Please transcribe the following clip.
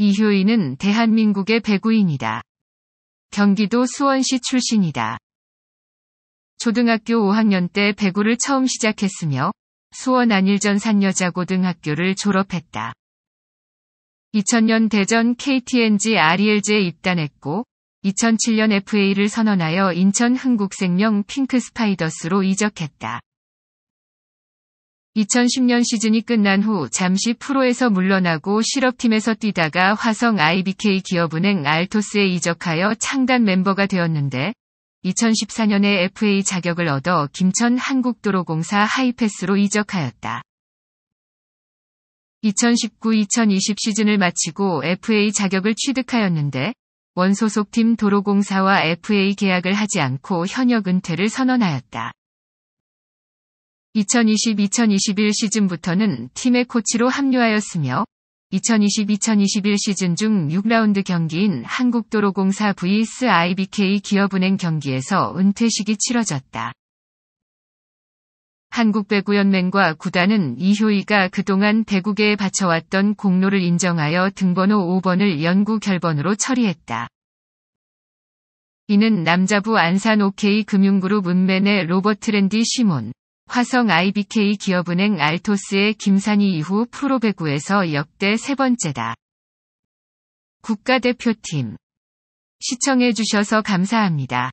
이효희는 대한민국의 배구인이다. 경기도 수원시 출신이다. 초등학교 5학년 때 배구를 처음 시작했으며 수원 안일전 산여자고등학교를 졸업했다. 2000년 대전 KTNG RELG에 입단했고 2007년 FA를 선언하여 인천 흥국생명 핑크스파이더스로 이적했다. 2010년 시즌이 끝난 후 잠시 프로에서 물러나고 실업팀에서 뛰다가 화성 IBK 기업은행 알토스에 이적하여 창단 멤버가 되었는데 2014년에 FA 자격을 얻어 김천 한국도로공사 하이패스로 이적하였다. 2019-2020 시즌을 마치고 FA 자격을 취득하였는데 원소속팀 도로공사와 FA 계약을 하지 않고 현역 은퇴를 선언하였다. 2020-2021 시즌부터는 팀의 코치로 합류하였으며 2020-2021 시즌 중 6라운드 경기인 한국도로공사 vs IBK 기업은행 경기에서 은퇴식이 치러졌다. 한국배구연맹과 구단은 이효희가 그동안 대구계에 바쳐왔던 공로를 인정하여 등번호 5번을 연구 결번으로 처리했다. 이는 남자부 안산 OK 금융그룹 은맨의 로버트 랜디 시몬, 화성 IBK 기업은행 알토스의 김산희 이후 프로배구에서 역대 세 번째다. 국가대표팀. 시청해주셔서 감사합니다.